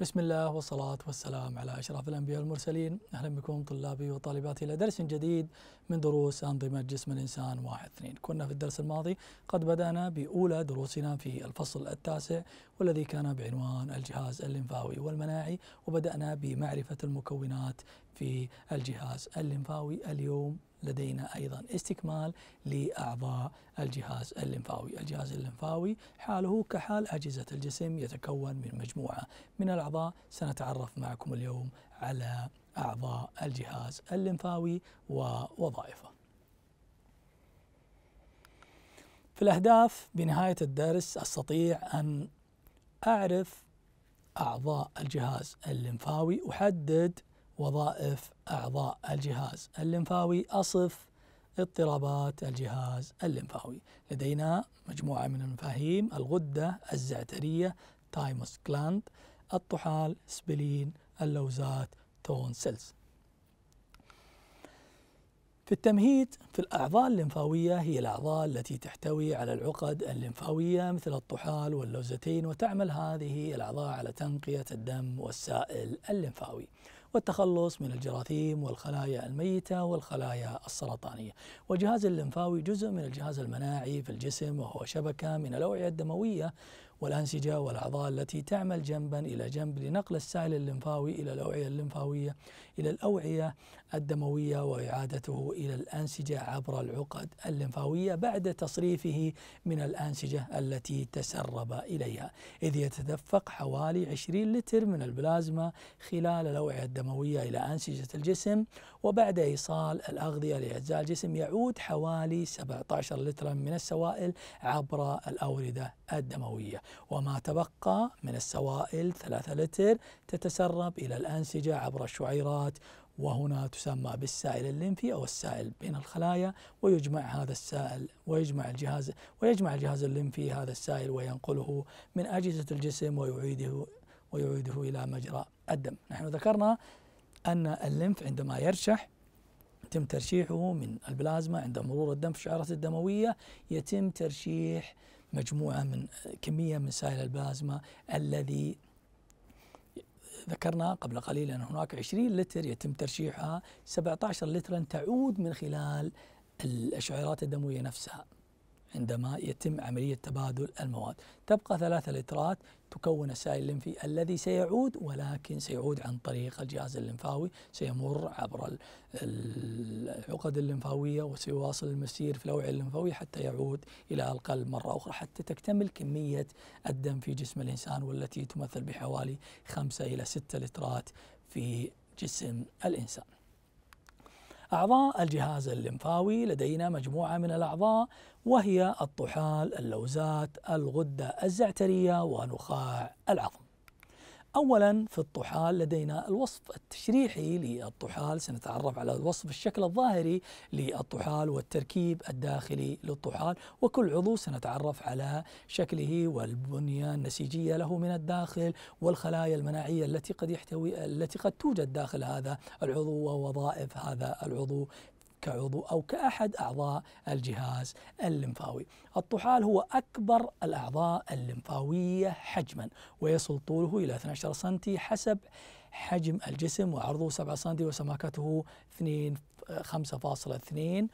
بسم الله والصلاة والسلام على أشرف الأنبياء والمرسلين أهلا بكم طلابي وطالباتي إلى درس جديد من دروس أنظمة جسم الإنسان واحد اثنين كنا في الدرس الماضي قد بدأنا بأولى دروسنا في الفصل التاسع والذي كان بعنوان الجهاز الليمفاوي والمناعي وبدأنا بمعرفة المكونات في الجهاز الليمفاوي اليوم لدينا أيضا استكمال لأعضاء الجهاز الليمفاوي الجهاز الليمفاوي حاله كحال أجهزة الجسم يتكون من مجموعة من الأعضاء سنتعرف معكم اليوم على أعضاء الجهاز الليمفاوي ووظائفه في الأهداف بنهاية الدرس أستطيع أن أعرف أعضاء الجهاز الليمفاوي أحدد وظائف أعضاء الجهاز الليمفاوي أصف اضطرابات الجهاز الليمفاوي لدينا مجموعة من المفاهيم الغدة الزعترية تايموس كلاند الطحال سبلين اللوزات سيلز في التمهيد في الأعضاء الليمفاوية هي الأعضاء التي تحتوي على العقد الليمفاوية مثل الطحال واللوزتين وتعمل هذه الأعضاء على تنقية الدم والسائل الليمفاوي والتخلص من الجراثيم والخلايا الميتة والخلايا السرطانية والجهاز الليمفاوي جزء من الجهاز المناعي في الجسم وهو شبكة من الأوعية الدموية والأنسجة والأعضاء التي تعمل جنبا إلى جنب لنقل السائل الليمفاوي إلى الأوعية الليمفاوية إلى الأوعية الدموية وإعادته إلى الأنسجة عبر العقد الليمفاوية بعد تصريفه من الأنسجة التي تسرب إليها إذ يتدفق حوالي 20 لتر من البلازما خلال الأوعية الدموية إلى أنسجة الجسم وبعد إيصال الأغذية لأجزاء الجسم يعود حوالي 17 لترا من السوائل عبر الأوردة الدموية وما تبقى من السوائل 3 لتر تتسرب إلى الأنسجة عبر الشعيرات وهنا تسمى بالسائل الليمفي أو السائل بين الخلايا ويجمع هذا السائل ويجمع الجهاز ويجمع الجهاز الليمفي هذا السائل وينقله من أجهزة الجسم ويعيده ويعيده إلى مجرى الدم نحن ذكرنا أن الليمف عندما يرشح يتم ترشيحه من البلازما عند مرور الدم في الشعيرات الدموية يتم ترشيح مجموعة من كمية من سائل البلازما الذي ذكرنا قبل قليل أن هناك 20 لتر يتم ترشيحها 17 لترا تعود من خلال الأشعيرات الدموية نفسها عندما يتم عملية تبادل المواد تبقى ثلاثة لترات تكون السائل الليمفي الذي سيعود ولكن سيعود عن طريق الجهاز الليمفاوي سيمر عبر العقد الليمفاوية وسيواصل المسير في الأوعية الليمفاوية حتى يعود إلى القلب مرة أخرى حتى تكتمل كمية الدم في جسم الإنسان والتي تمثل بحوالي 5 إلى 6 لترات في جسم الإنسان أعضاء الجهاز الليمفاوي لدينا مجموعة من الأعضاء وهي الطحال، اللوزات، الغدة الزعترية ونخاع العظم أولا في الطحال لدينا الوصف التشريحي للطحال سنتعرف على الوصف الشكل الظاهري للطحال والتركيب الداخلي للطحال وكل عضو سنتعرف على شكله والبنية النسيجية له من الداخل والخلايا المناعية التي قد يحتوي التي قد توجد داخل هذا العضو ووظائف هذا العضو كعضو أو كأحد أعضاء الجهاز الليمفاوي الطحال هو أكبر الأعضاء الليمفاوية حجما ويصل طوله إلى 12 سم حسب حجم الجسم وعرضه 7 سم وسماكته 2 5.2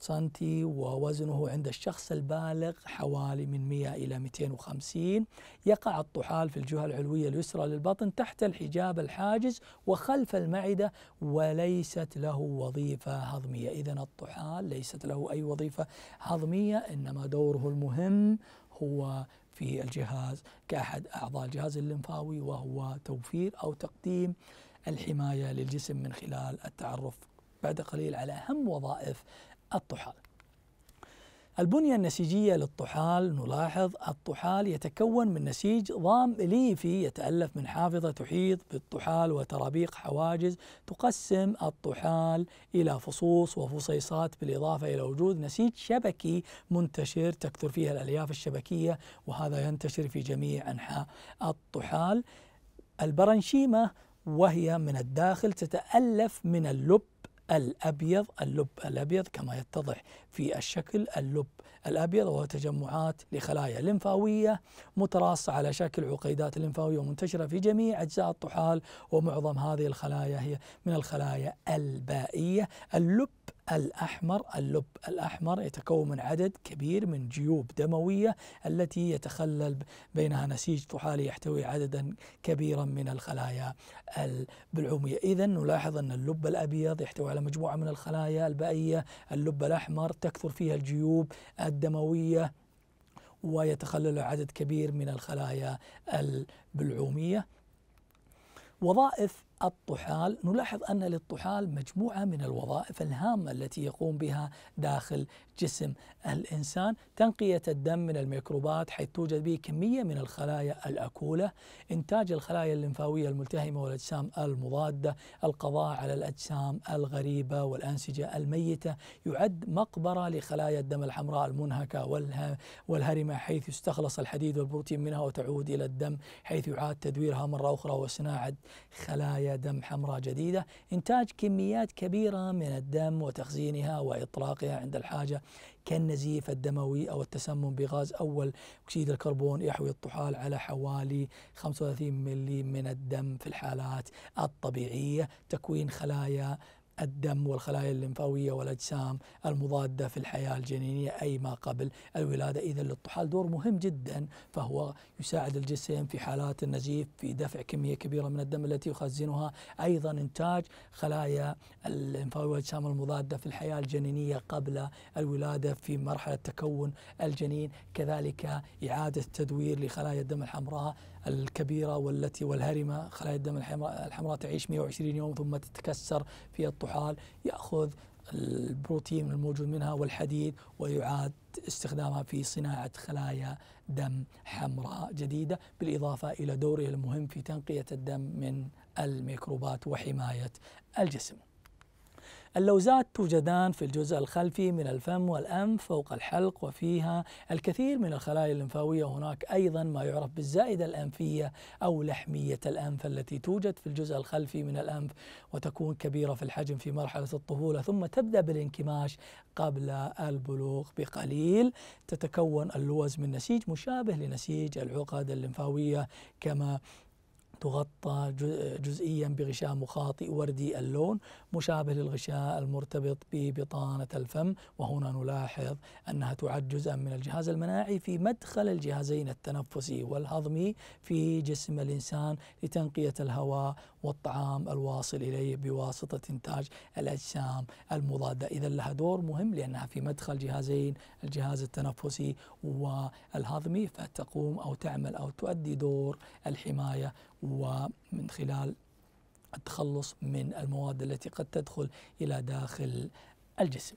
سنتي ووزنه عند الشخص البالغ حوالي من 100 إلى 250 يقع الطحال في الجهة العلوية اليسرى للبطن تحت الحجاب الحاجز وخلف المعدة وليست له وظيفة هضمية إذا الطحال ليست له أي وظيفة هضمية إنما دوره المهم هو في الجهاز كأحد أعضاء الجهاز الليمفاوي وهو توفير أو تقديم الحماية للجسم من خلال التعرف بعد قليل على أهم وظائف الطحال البنية النسيجية للطحال نلاحظ الطحال يتكون من نسيج ضام ليفي يتألف من حافظة تحيط بالطحال وترابيق حواجز تقسم الطحال إلى فصوص وفصيصات بالإضافة إلى وجود نسيج شبكي منتشر تكثر فيها الألياف الشبكية وهذا ينتشر في جميع أنحاء الطحال البرنشيمة وهي من الداخل تتألف من اللب الأبيض اللب الأبيض كما يتضح في الشكل اللب الأبيض وهو تجمعات لخلايا لمفاوية متراصة على شكل عقيدات لمفاوية ومنتشرة في جميع أجزاء الطحال ومعظم هذه الخلايا هي من الخلايا البائية اللب الأحمر اللب الأحمر يتكون من عدد كبير من جيوب دموية التي يتخلل بينها نسيج طحالي يحتوي عددا كبيرا من الخلايا البلعومية إذا نلاحظ أن اللب الأبيض يحتوي على مجموعة من الخلايا البائية اللب الأحمر تكثر فيها الجيوب الدموية ويتخلل عدد كبير من الخلايا البلعوميه وظائف الطحال نلاحظ أن للطحال مجموعة من الوظائف الهامة التي يقوم بها داخل جسم الإنسان تنقية الدم من الميكروبات حيث توجد به كمية من الخلايا الأكولة إنتاج الخلايا الليمفاوية الملتهمة والأجسام المضادة القضاء على الأجسام الغريبة والأنسجة الميتة يعد مقبرة لخلايا الدم الحمراء المنهكة والهرمة حيث يستخلص الحديد والبروتين منها وتعود إلى الدم حيث يعاد تدويرها مرة أخرى وصناعة خلايا خلايا دم حمراء جديدة إنتاج كميات كبيرة من الدم وتخزينها وإطلاقها عند الحاجة كالنزيف الدموي أو التسمم بغاز أول أكسيد الكربون يحوي الطحال على حوالي 35 ملي من الدم في الحالات الطبيعية تكوين خلايا الدم والخلايا الليمفاوية والأجسام المضادة في الحياة الجنينية أي ما قبل الولادة إذا للطحال دور مهم جدا فهو يساعد الجسم في حالات النزيف في دفع كمية كبيرة من الدم التي يخزنها أيضا إنتاج خلايا الليمفاوية والأجسام المضادة في الحياة الجنينية قبل الولادة في مرحلة تكون الجنين كذلك إعادة تدوير لخلايا الدم الحمراء الكبيرة والتي والهرمة خلايا الدم الحمراء تعيش 120 يوم ثم تتكسر في الطحال يأخذ البروتين الموجود منها والحديد ويعاد استخدامها في صناعة خلايا دم حمراء جديدة بالإضافة إلى دوره المهم في تنقية الدم من الميكروبات وحماية الجسم اللوزات توجدان في الجزء الخلفي من الفم والأنف فوق الحلق وفيها الكثير من الخلايا الليمفاوية هناك أيضا ما يعرف بالزائدة الأنفية أو لحمية الأنف التي توجد في الجزء الخلفي من الأنف وتكون كبيرة في الحجم في مرحلة الطفولة ثم تبدأ بالانكماش قبل البلوغ بقليل تتكون اللوز من نسيج مشابه لنسيج العقد الليمفاوية كما تغطى جزئيا بغشاء مخاطي وردي اللون مشابه للغشاء المرتبط ببطانة الفم وهنا نلاحظ أنها تعد جزءا من الجهاز المناعي في مدخل الجهازين التنفسي والهضمي في جسم الإنسان لتنقية الهواء والطعام الواصل إليه بواسطة إنتاج الأجسام المضادة إذا لها دور مهم لأنها في مدخل جهازين الجهاز التنفسي والهضمي فتقوم أو تعمل أو تؤدي دور الحماية ومن خلال التخلص من المواد التي قد تدخل الى داخل الجسم.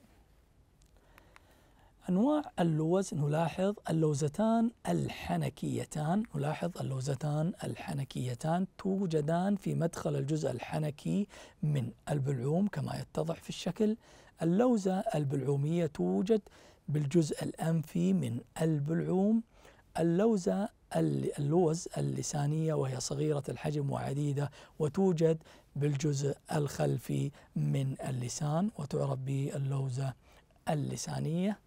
انواع اللوز نلاحظ اللوزتان الحنكيتان نلاحظ اللوزتان الحنكيتان توجدان في مدخل الجزء الحنكي من البلعوم كما يتضح في الشكل. اللوزه البلعوميه توجد بالجزء الانفي من البلعوم اللوزة اللوز اللسانية وهي صغيرة الحجم وعديدة وتوجد بالجزء الخلفي من اللسان وتعرف باللوزة اللسانية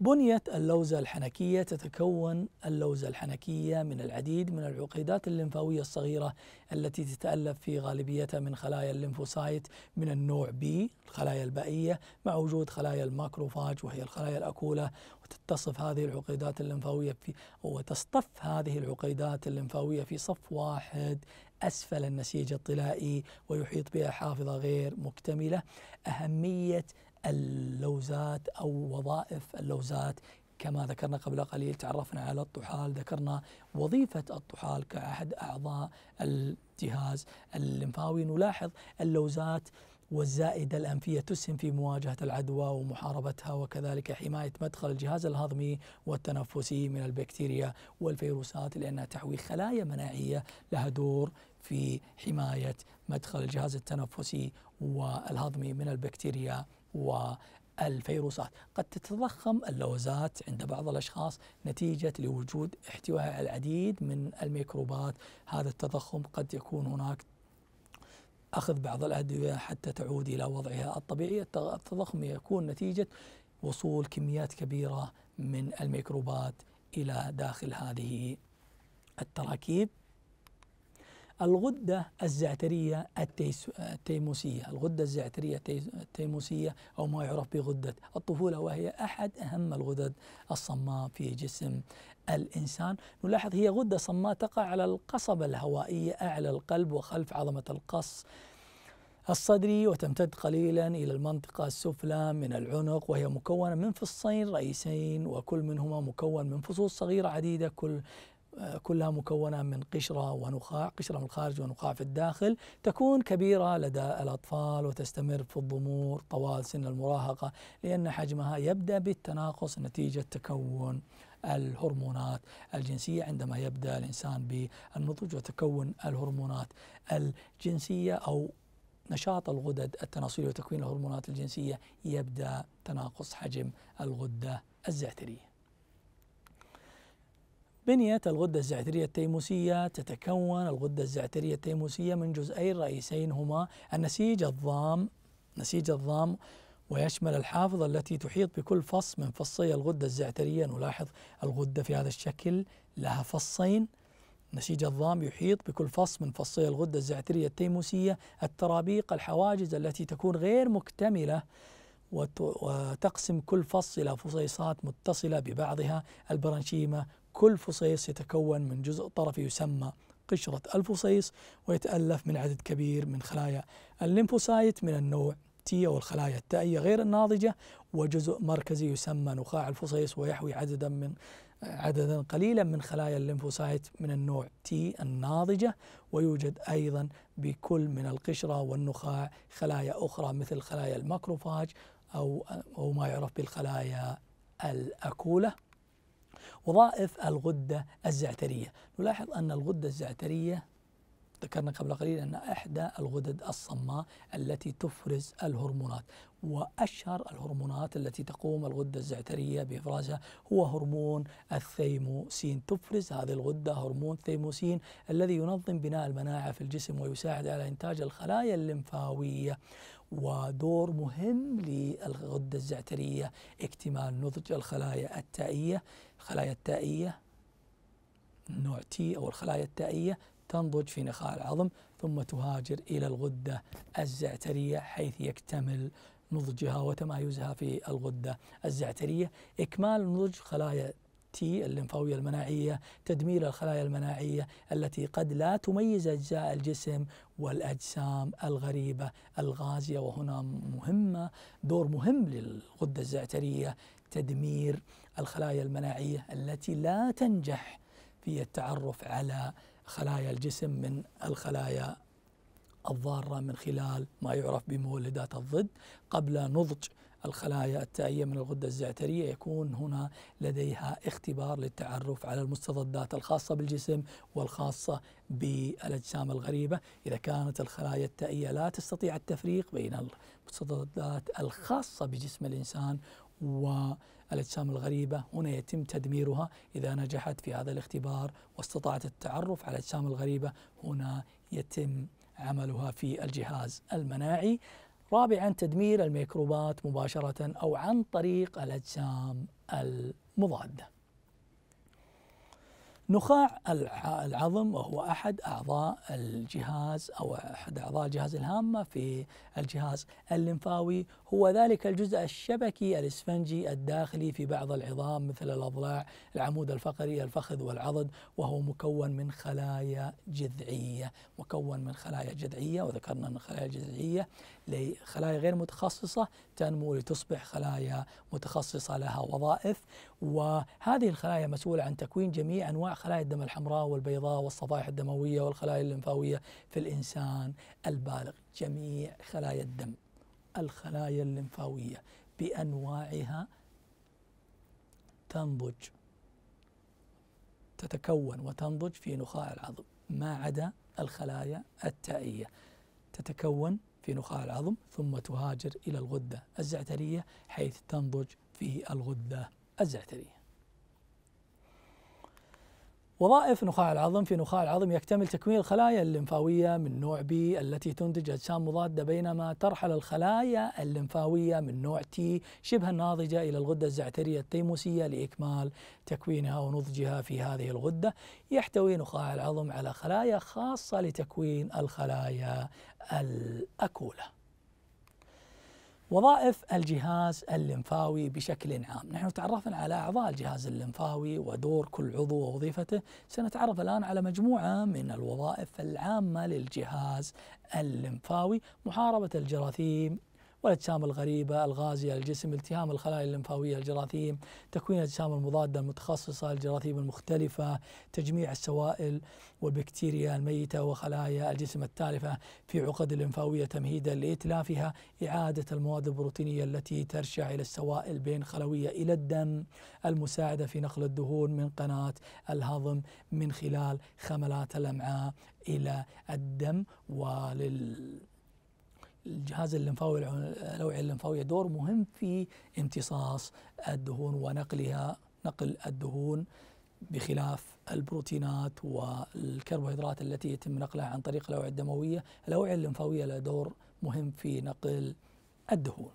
بنية اللوزة الحنكية تتكون اللوزة الحنكية من العديد من العقيدات الليمفاوية الصغيرة التي تتألف في غالبيتها من خلايا الليمفوسايت من النوع B الخلايا البائية مع وجود خلايا الماكروفاج وهي الخلايا الأكولة وتتصف هذه العقيدات الليمفاوية في وتصطف هذه العقيدات الليمفاوية في صف واحد أسفل النسيج الطلائي ويحيط بها حافظة غير مكتملة أهمية اللوزات أو وظائف اللوزات كما ذكرنا قبل قليل تعرفنا على الطحال ذكرنا وظيفة الطحال كأحد أعضاء الجهاز الليمفاوي نلاحظ اللوزات والزائدة الأنفية تسهم في مواجهة العدوى ومحاربتها وكذلك حماية مدخل الجهاز الهضمي والتنفسي من البكتيريا والفيروسات لأنها تحوي خلايا مناعية لها دور في حماية مدخل الجهاز التنفسي والهضمي من البكتيريا و الفيروسات قد تتضخم اللوزات عند بعض الأشخاص نتيجة لوجود احتواء العديد من الميكروبات هذا التضخم قد يكون هناك أخذ بعض الأدوية حتى تعود إلى وضعها الطبيعي التضخم يكون نتيجة وصول كميات كبيرة من الميكروبات إلى داخل هذه التراكيب الغدة الزعترية التيموسية الغدة الزعترية التيموسية أو ما يعرف بغدة الطفولة وهي أحد أهم الغدد الصماء في جسم الإنسان نلاحظ هي غدة صماء تقع على القصبة الهوائية أعلى القلب وخلف عظمة القص الصدري وتمتد قليلا إلى المنطقة السفلى من العنق وهي مكونة من فصين رئيسين وكل منهما مكون من فصوص صغيرة عديدة كل آه، كلها مكونة من قشرة ونخاع قشرة من الخارج ونخاع في الداخل تكون كبيرة لدى الأطفال وتستمر في الضمور طوال سن المراهقة لأن حجمها يبدأ بالتناقص نتيجة تكون الهرمونات الجنسية عندما يبدأ الإنسان بالنضج وتكون الهرمونات الجنسية أو نشاط الغدد التناسلية وتكوين الهرمونات الجنسية يبدأ تناقص حجم الغدة الزعترية بنية الغدة الزعترية التيموسية تتكون الغدة الزعترية التيموسية من جزئين رئيسين هما النسيج الضام نسيج الضام ويشمل الحافظة التي تحيط بكل فص من فصي الغدة الزعترية نلاحظ الغدة في هذا الشكل لها فصين نسيج الظام يحيط بكل فص من فصي الغدة الزعترية التيموسية الترابيق الحواجز التي تكون غير مكتملة وتقسم كل فص إلى فصيصات متصلة ببعضها البرانشيما كل فصيص يتكون من جزء طرفي يسمى قشرة الفصيص ويتألف من عدد كبير من خلايا الليمفوسايت من النوع أو والخلايا التائية غير الناضجة وجزء مركزي يسمى نخاع الفصيص ويحوي عددا من عددا قليلا من خلايا الليمفوسايت من النوع تي الناضجة ويوجد أيضا بكل من القشرة والنخاع خلايا أخرى مثل خلايا الماكروفاج أو ما يعرف بالخلايا الأكولة وظائف الغدة الزعترية نلاحظ أن الغدة الزعترية ذكرنا قبل قليل أن إحدى الغدد الصماء التي تفرز الهرمونات وأشهر الهرمونات التي تقوم الغدة الزعترية بإفرازها هو هرمون الثيموسين تفرز هذه الغدة هرمون الثيموسين الذي ينظم بناء المناعة في الجسم ويساعد على إنتاج الخلايا الليمفاوية ودور مهم للغدة الزعترية اكتمال نضج الخلايا التائية الخلايا التائية نوع تي أو الخلايا التائية تنضج في نخاع العظم ثم تهاجر إلى الغدة الزعترية حيث يكتمل نضجها وتمايزها في الغدة الزعترية إكمال نضج خلايا تي الليمفاوية المناعية تدمير الخلايا المناعية التي قد لا تميز أجزاء الجسم والأجسام الغريبة الغازية وهنا مهمة دور مهم للغدة الزعترية تدمير الخلايا المناعية التي لا تنجح في التعرف على خلايا الجسم من الخلايا الضارة من خلال ما يعرف بمولدات الضد قبل نضج الخلايا التائية من الغدة الزعترية يكون هنا لديها اختبار للتعرف على المستضدات الخاصة بالجسم والخاصة بالأجسام الغريبة إذا كانت الخلايا التائية لا تستطيع التفريق بين المستضدات الخاصة بجسم الإنسان والأجسام الغريبة هنا يتم تدميرها إذا نجحت في هذا الاختبار واستطاعت التعرف على الأجسام الغريبة هنا يتم عملها في الجهاز المناعي رابعا تدمير الميكروبات مباشرة أو عن طريق الأجسام المضادة نخاع العظم وهو احد اعضاء الجهاز او احد اعضاء الجهاز الهامه في الجهاز الليمفاوي هو ذلك الجزء الشبكي الاسفنجي الداخلي في بعض العظام مثل الاضلاع، العمود الفقري، الفخذ والعضد وهو مكون من خلايا جذعيه، مكون من خلايا جذعيه وذكرنا ان الخلايا الجذعيه لخلايا غير متخصصة تنمو لتصبح خلايا متخصصة لها وظائف وهذه الخلايا مسؤولة عن تكوين جميع أنواع خلايا الدم الحمراء والبيضاء والصفائح الدموية والخلايا الليمفاوية في الإنسان البالغ جميع خلايا الدم الخلايا الليمفاوية بأنواعها تنضج تتكون وتنضج في نخاع العظم ما عدا الخلايا التائية تتكون في نخاع العظم ثم تهاجر إلى الغدة الزعترية حيث تنضج في الغدة الزعترية وظائف نخاع العظم في نخاع العظم يكتمل تكوين الخلايا الليمفاوية من نوع B التي تنتج أجسام مضادة بينما ترحل الخلايا الليمفاوية من نوع T شبه الناضجة إلى الغدة الزعترية التيموسية لإكمال تكوينها ونضجها في هذه الغدة يحتوي نخاع العظم على خلايا خاصة لتكوين الخلايا الأكولة وظائف الجهاز الليمفاوي بشكل عام، نحن تعرفنا على اعضاء الجهاز الليمفاوي ودور كل عضو ووظيفته، سنتعرف الان على مجموعه من الوظائف العامه للجهاز الليمفاوي، محاربه الجراثيم، والأجسام الغريبة الغازية للجسم التهام الخلايا الليمفاوية الجراثيم تكوين الأجسام المضادة المتخصصة الجراثيم المختلفة تجميع السوائل والبكتيريا الميتة وخلايا الجسم التالفة في عقد الليمفاوية تمهيدا لإتلافها إعادة المواد البروتينية التي ترشع إلى السوائل بين خلوية إلى الدم المساعدة في نقل الدهون من قناة الهضم من خلال خملات الأمعاء إلى الدم ولل الجهاز الليمفاوي الاوعيه الليمفاويه دور مهم في امتصاص الدهون ونقلها نقل الدهون بخلاف البروتينات والكربوهيدرات التي يتم نقلها عن طريق الاوعيه الدمويه، الاوعيه الليمفاويه لها دور مهم في نقل الدهون.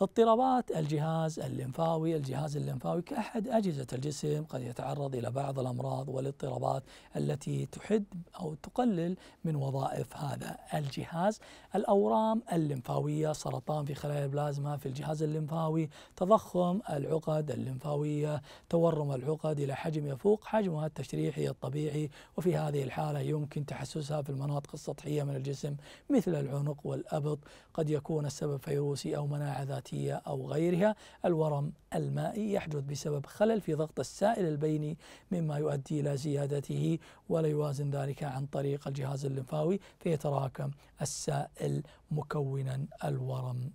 اضطرابات الجهاز الليمفاوي الجهاز الليمفاوي كأحد أجهزة الجسم قد يتعرض إلى بعض الأمراض والاضطرابات التي تحد أو تقلل من وظائف هذا الجهاز الأورام الليمفاوية سرطان في خلايا البلازما في الجهاز الليمفاوي تضخم العقد الليمفاوية تورم العقد إلى حجم يفوق حجمها التشريحي الطبيعي وفي هذه الحالة يمكن تحسسها في المناطق السطحية من الجسم مثل العنق والأبط قد يكون السبب فيروسي أو مناعة ذات النباتية أو غيرها الورم المائي يحدث بسبب خلل في ضغط السائل البيني مما يؤدي إلى زيادته ولا يوازن ذلك عن طريق الجهاز الليمفاوي فيتراكم السائل مكونا الورم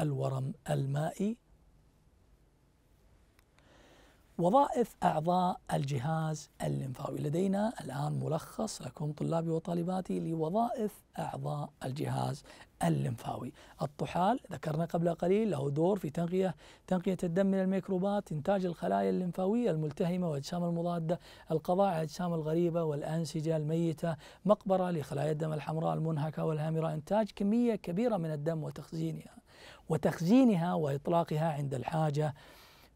الورم المائي وظائف أعضاء الجهاز الليمفاوي لدينا الآن ملخص لكم طلابي وطالباتي لوظائف أعضاء الجهاز الليمفاوي الطحال ذكرنا قبل قليل له دور في تنقية تنقية الدم من الميكروبات إنتاج الخلايا الليمفاوية الملتهمة والأجسام المضادة القضاء على الأجسام الغريبة والأنسجة الميتة مقبرة لخلايا الدم الحمراء المنهكة والهامرة إنتاج كمية كبيرة من الدم وتخزينها وتخزينها وإطلاقها عند الحاجة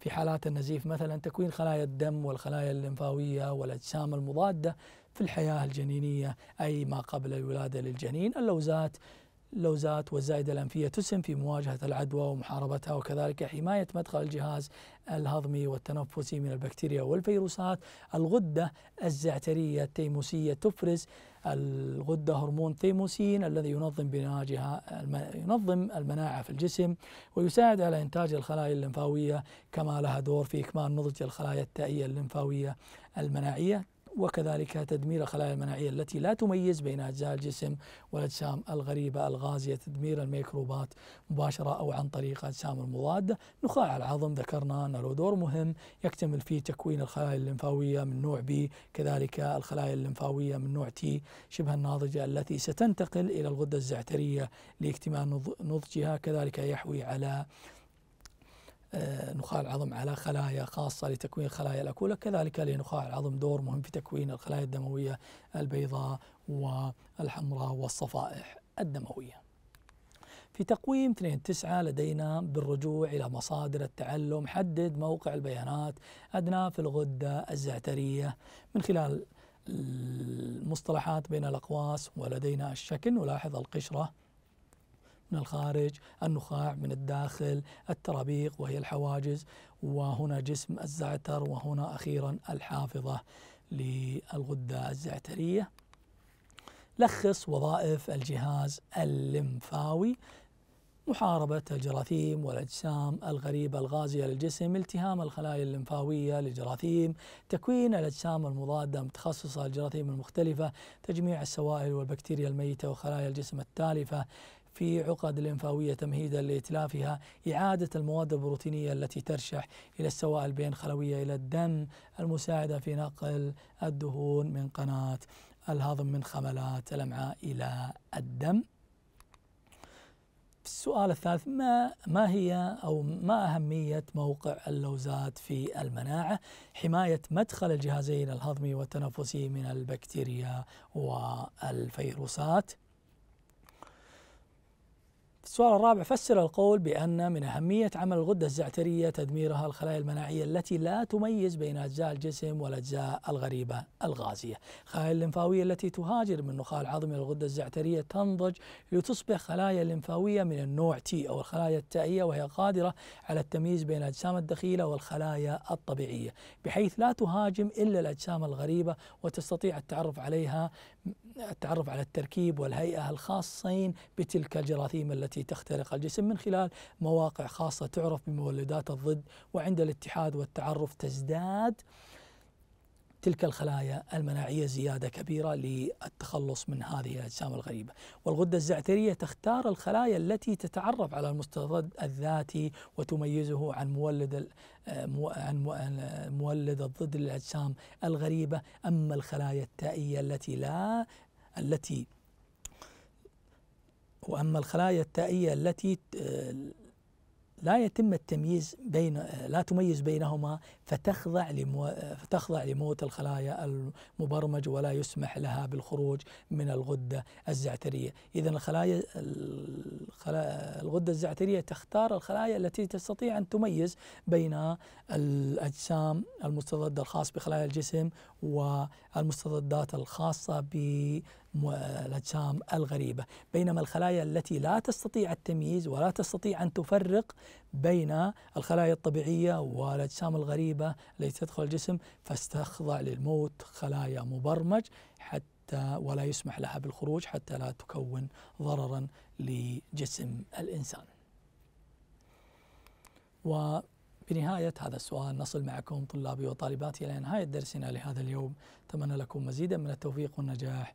في حالات النزيف مثلا تكوين خلايا الدم والخلايا الليمفاوية والأجسام المضادة في الحياة الجنينية أي ما قبل الولادة للجنين اللوزات اللوزات والزائدة الأنفية تسهم في مواجهة العدوى ومحاربتها وكذلك حماية مدخل الجهاز الهضمي والتنفسي من البكتيريا والفيروسات الغدة الزعترية التيموسية تفرز الغدة هرمون تيموسين الذي ينظم بناء ينظم المناعة في الجسم ويساعد على إنتاج الخلايا الليمفاوية كما لها دور في إكمال نضج الخلايا التائية الليمفاوية المناعية وكذلك تدمير الخلايا المناعية التي لا تميز بين أجزاء الجسم والأجسام الغريبة الغازية تدمير الميكروبات مباشرة أو عن طريق أجسام المضادة نخاع العظم ذكرنا أنه له دور مهم يكتمل في تكوين الخلايا الليمفاوية من نوع بي كذلك الخلايا الليمفاوية من نوع تي شبه الناضجة التي ستنتقل إلى الغدة الزعترية لاكتمال نضجها كذلك يحوي على آه، نخاع العظم على خلايا خاصة لتكوين خلايا الأكولة كذلك لنخاع العظم دور مهم في تكوين الخلايا الدموية البيضاء والحمراء والصفائح الدموية في تقويم 2 9 لدينا بالرجوع إلى مصادر التعلم حدد موقع البيانات أدنى في الغدة الزعترية من خلال المصطلحات بين الأقواس ولدينا الشكل نلاحظ القشرة من الخارج النخاع من الداخل الترابيق وهي الحواجز وهنا جسم الزعتر وهنا أخيرا الحافظة للغدة الزعترية لخص وظائف الجهاز الليمفاوي محاربة الجراثيم والأجسام الغريبة الغازية للجسم التهام الخلايا الليمفاوية للجراثيم تكوين الأجسام المضادة متخصصة للجراثيم المختلفة تجميع السوائل والبكتيريا الميتة وخلايا الجسم التالفة في عقد الإنفاوية تمهيدا لإتلافها إعادة المواد البروتينية التي ترشح إلى السوائل بين خلوية إلى الدم المساعدة في نقل الدهون من قناة الهضم من خملات الأمعاء إلى الدم السؤال الثالث ما ما هي او ما اهميه موقع اللوزات في المناعه؟ حمايه مدخل الجهازين الهضمي والتنفسي من البكتيريا والفيروسات. السؤال الرابع فسر القول بأن من أهمية عمل الغدة الزعترية تدميرها الخلايا المناعية التي لا تميز بين أجزاء الجسم والأجزاء الغريبة الغازية الخلايا الليمفاوية التي تهاجر من نخاع العظم إلى الغدة الزعترية تنضج لتصبح خلايا الليمفاوية من النوع تي أو الخلايا التائية وهي قادرة على التمييز بين أجسام الدخيلة والخلايا الطبيعية بحيث لا تهاجم إلا الأجسام الغريبة وتستطيع التعرف عليها التعرف على التركيب والهيئة الخاصين بتلك الجراثيم التي تخترق الجسم من خلال مواقع خاصة تعرف بمولدات الضد وعند الاتحاد والتعرف تزداد تلك الخلايا المناعية زيادة كبيرة للتخلص من هذه الأجسام الغريبة والغدة الزعترية تختار الخلايا التي تتعرف على المستضد الذاتي وتميزه عن مولد آه، عن مولد الضد للأجسام الغريبة أما الخلايا التائية التي لا التي وأما الخلايا التائية التي لا يتم التمييز بين لا تميز بينهما فتخضع لمو فتخضع لموت الخلايا المبرمج ولا يسمح لها بالخروج من الغده الزعتريه، اذا الخلايا الغده الزعتريه تختار الخلايا التي تستطيع ان تميز بين الاجسام المستضد الخاص بخلايا الجسم والمستضدات الخاصه ب والأجسام الغريبة بينما الخلايا التي لا تستطيع التمييز ولا تستطيع أن تفرق بين الخلايا الطبيعية والأجسام الغريبة التي تدخل الجسم فاستخضع للموت خلايا مبرمج حتى ولا يسمح لها بالخروج حتى لا تكون ضررا لجسم الانسان. وبنهايه هذا السؤال نصل معكم طلابي وطالباتي الى نهايه درسنا لهذا اليوم، اتمنى لكم مزيدا من التوفيق والنجاح